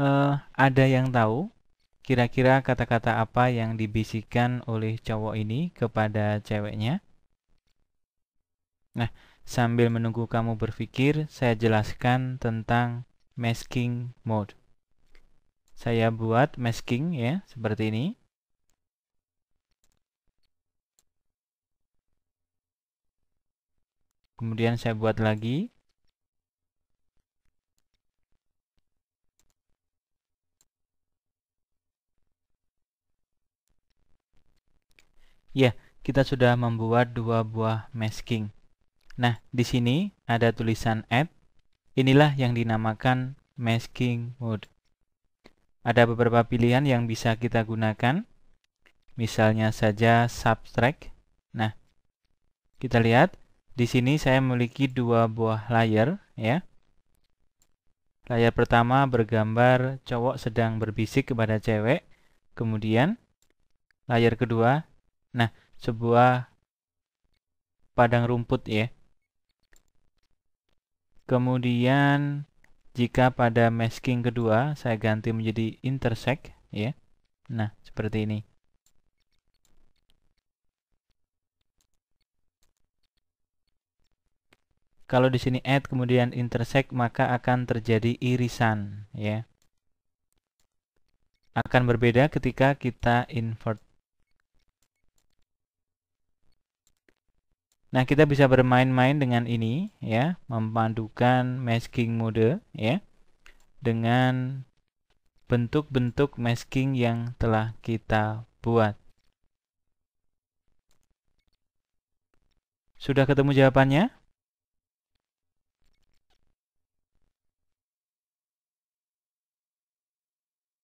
uh, ada yang tahu kira-kira kata-kata apa yang dibisikkan oleh cowok ini kepada ceweknya? Nah, sambil menunggu kamu berpikir, saya jelaskan tentang masking mode. Saya buat masking ya, seperti ini. Kemudian saya buat lagi Ya, kita sudah membuat dua buah masking. Nah, di sini ada tulisan add. Inilah yang dinamakan masking mode. Ada beberapa pilihan yang bisa kita gunakan. Misalnya saja subtract. Nah, kita lihat di sini saya memiliki dua buah layer ya. Layar pertama bergambar cowok sedang berbisik kepada cewek. Kemudian layar kedua Nah, sebuah padang rumput ya. Kemudian jika pada masking kedua saya ganti menjadi intersect ya. Nah, seperti ini. Kalau di sini add kemudian intersect maka akan terjadi irisan ya. Akan berbeda ketika kita invert Nah, kita bisa bermain-main dengan ini ya, memandukan masking mode ya dengan bentuk-bentuk masking yang telah kita buat. Sudah ketemu jawabannya?